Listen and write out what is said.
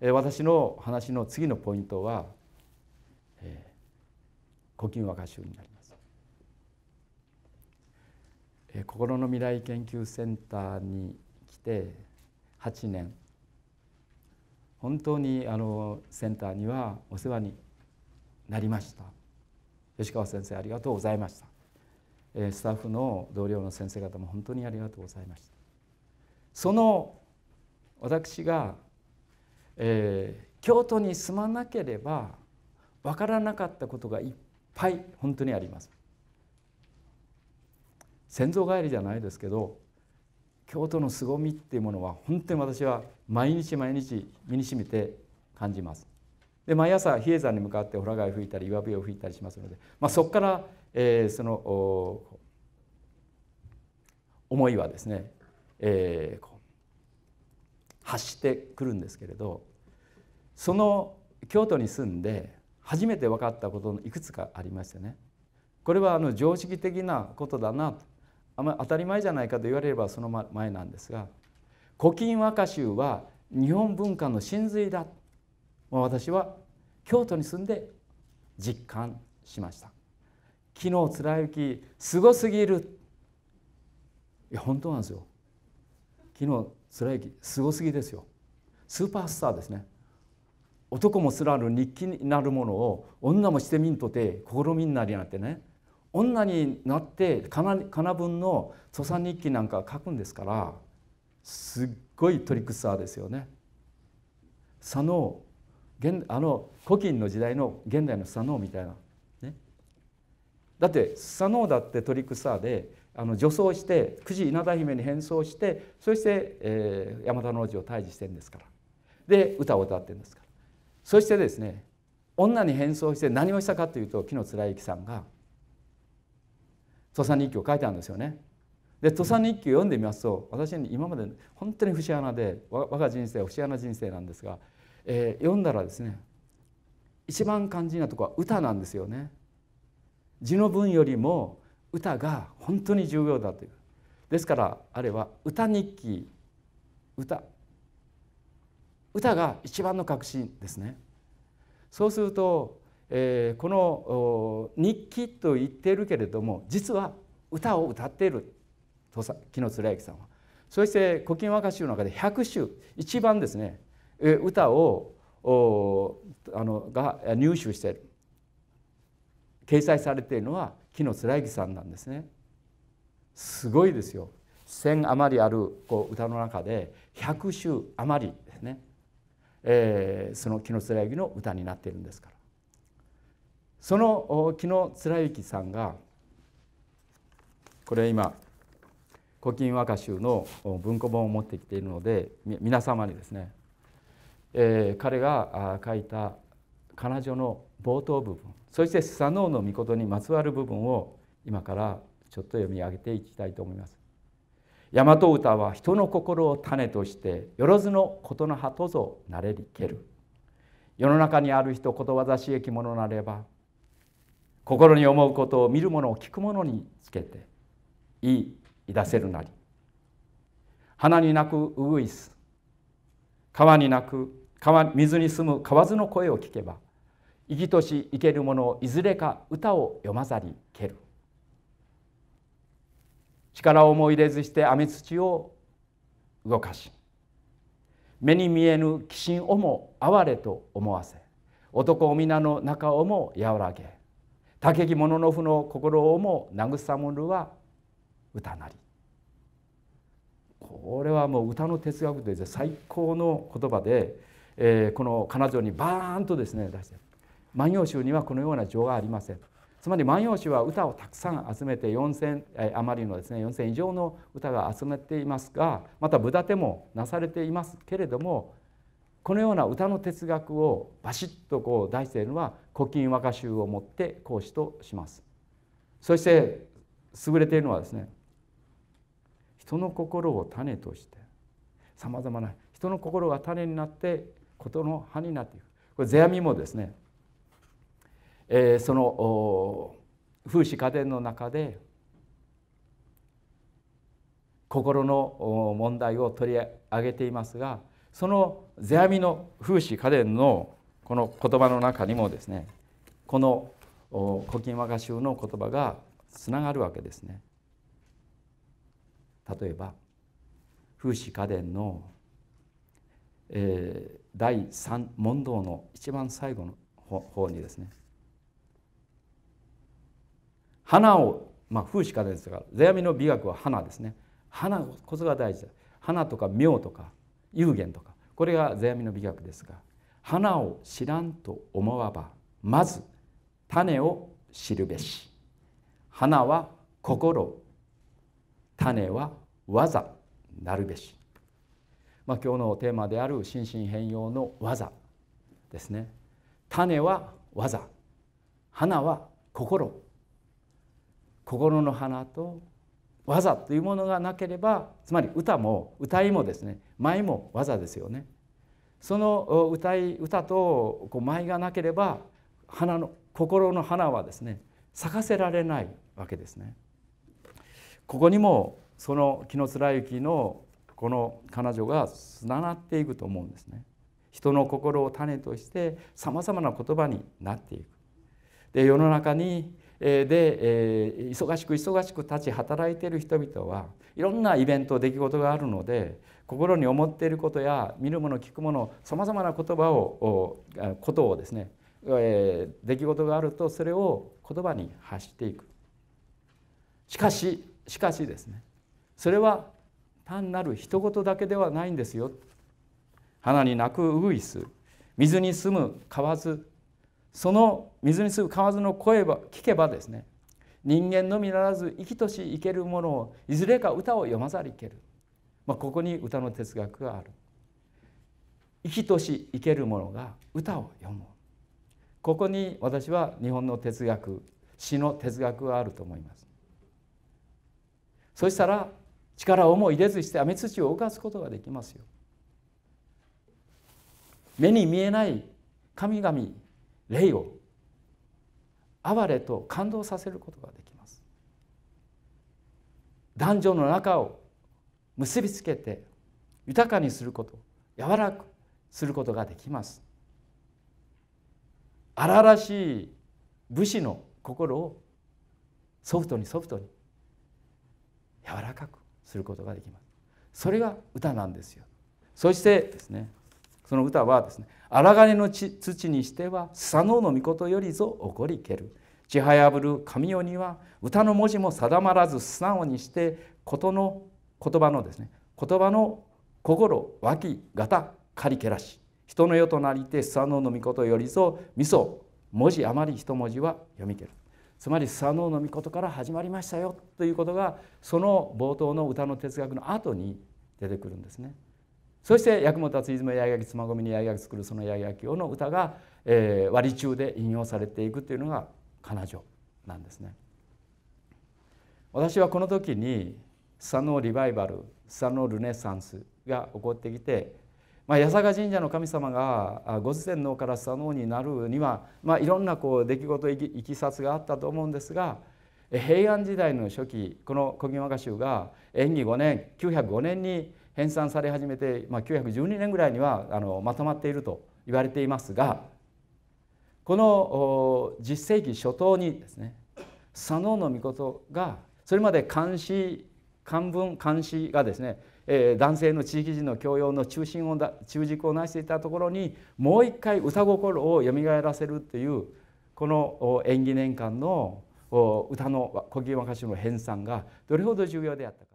私の話の次のポイントは「古今和歌集」になります。心の未来研究センターに来て8年本当にあのセンターにはお世話になりました吉川先生ありがとうございましたスタッフの同僚の先生方も本当にありがとうございましたその私がえー、京都に住まなければわからなかったことがいっぱい本当にあります。先祖返りじゃないですけど京都の凄みっていうものは本当に私は毎日毎日身にしみて感じます。で毎朝比叡山に向かってほら貝吹いたり岩笛を吹いたりしますので、まあ、そこから、えー、その思いはですね、えー、発してくるんですけれどその京都に住んで初めて分かったことのいくつかありましてねこれはあの常識的なことだなとあま当たり前じゃないかと言われればその前なんですが「古今和歌集」は日本文化の真髄だと私は京都に住んで実感しました昨日い雪すごすぎるいや本当なんですよ昨日い雪すごすぎですよスーパースターですね男もすらぬ日記になるものを女もしてみんとて試みんなりなんてね女になってかなかな文の土佐日記なんか書くんですからすっごいトリクサーですよね。佐野現あの古今の時代の現代の佐野みたいな、ね、だって佐野だってトリクサーであの女装して久慈稲田姫に変装してそして、えー、山田の王子を退治してるんですからで歌を歌ってるんですかそしてですね女に変装して何をしたかというと紀貫之さんが土佐日記を書いたんですよね。で土佐日記を読んでみますと私に今まで本当に節穴で我が人生は節穴人生なんですが、えー、読んだらですね一番肝心なとこは歌なんですよね。字の文よりも歌が本当に重要だというですからあれは歌日記歌歌が一番の核心ですね。そうすると、えー、この日記と言っているけれども実は歌を歌っているとさ木野貫之さんは。そして「古今和歌集」の中で100首一番ですね、えー、歌をあのが入手している掲載されているのは木野貫之さんなんですね。すごいですよ。1,000余りあるこう歌の中で100首余りですねえー、その紀貫之の歌になっているんですからその紀貫之さんがこれ今「古今和歌集」の文庫本を持ってきているので皆様にですね、えー、彼が書いた彼女の冒頭部分そして「スサノオの御事にまつわる部分を今からちょっと読み上げていきたいと思います。大和歌は人の心を種としてよろずのことの葉とぞなれりける世の中にある人ことわざしえきものなれば心に思うことを見るものを聞くものにつけていいいだせるなり花に鳴くウグイス川に鳴く川水に住む川津の声を聞けば生きとし生けるものをいずれか歌を読まざりける力をも入れずして雨土を動かし目に見えぬ鬼神をも哀れと思わせ男を皆の中をも和らげ竹木者の負の心をも慰むるは歌なりこれはもう歌の哲学で最高の言葉で、えー、この彼女にバーンとですね出して「万葉集」にはこのような情がありません。つまり「万葉集」は歌をたくさん集めて4,000余りのですね4,000以上の歌が集めていますがまた武立てもなされていますけれどもこのような歌の哲学をバシッとこう題しているのは「古今和歌集」をもって講師とします。そして優れているのはですね人の心を種としてさまざまな人の心が種になって事の葉になっていくこれ世阿弥もですねえー、その風刺家電の中で心の問題を取り上げていますがその世阿弥の風刺家電のこの言葉の中にもですねこの古今和歌集の言葉がつながるわけですね。例えば風刺家電の、えー、第3問答の一番最後の方にですね花を、まあ、風しかですが世阿弥の美学は花ですね花こそが大事だ花とか妙とか幽玄とかこれが世阿弥の美学ですが花を知らんと思わばまず種を知るべし花は心種は技なるべし、まあ、今日のテーマである心身変容の技ですね種は技花は心心の花と技というものがなければつまり歌も歌いもですね舞も技ですよね。その歌い歌とこう舞がなければ花の心の花はですね咲かせられないわけですね。ここにもその紀貫之のこの彼女がつながっていくと思うんですね。人の心を種としてさまざまな言葉になっていく。で世の中にで忙しく忙しく立ち働いている人々はいろんなイベント出来事があるので心に思っていることや見るもの聞くものさまざまな言葉をことをですね出来事があるとそれを言葉に発していくしかししかしですねそれは単なる一言だけではないんですよ花に鳴くウグイス水に住む河津その水にすぐ河津の声ば聞けばですね人間のみならず生きとし生けるものをいずれか歌を読まざりいける、まあ、ここに歌の哲学がある生きとし生けるものが歌を読むここに私は日本の哲学詩の哲学があると思いますそしたら力をも入れずして雨土を動かすことができますよ目に見えない神々霊を哀れと感動させることができます男女の中を結びつけて豊かにすること柔らかくすることができます荒々しい武士の心をソフトにソフトに柔らかくすることができますそれが歌なんですよそしてですねその歌はですね「荒金の土にしてはスサノオの御事よりぞ起こりける」「ちはやぶる神代には歌の文字も定まらず素直にして言の言葉のですね言葉の心脇型かりけらし人の世となりてスサノオの御事よりぞみそ文字余り一文字は読み切る」つまりスサノオの御事から始まりましたよということがその冒頭の歌の哲学の後に出てくるんですね。そして「八雲立つ泉八重垣つまみに八重垣作るその八重垣の歌が、えー、割り中で引用されていくというのが彼女なんですね。私はこの時にスサノーリバイバルスサノールネサンスが起こってきて、まあ、八坂神社の神様がご自身のからスサノ野になるには、まあ、いろんなこう出来事いきいきさつがあったと思うんですが平安時代の初期この「小木和歌集」が延期5年905年に編纂され始めて、まあ、912年ぐらいにはあのまとまっていると言われていますがこの10世紀初頭にですね佐野の御事がそれまで漢詩漢文漢詩がですね、えー、男性の地域人の教養の中心をだ中軸をなしていたところにもう一回歌心をよみがえらせるというこの縁起年間の歌の「古今和歌集」の編纂がどれほど重要であったか。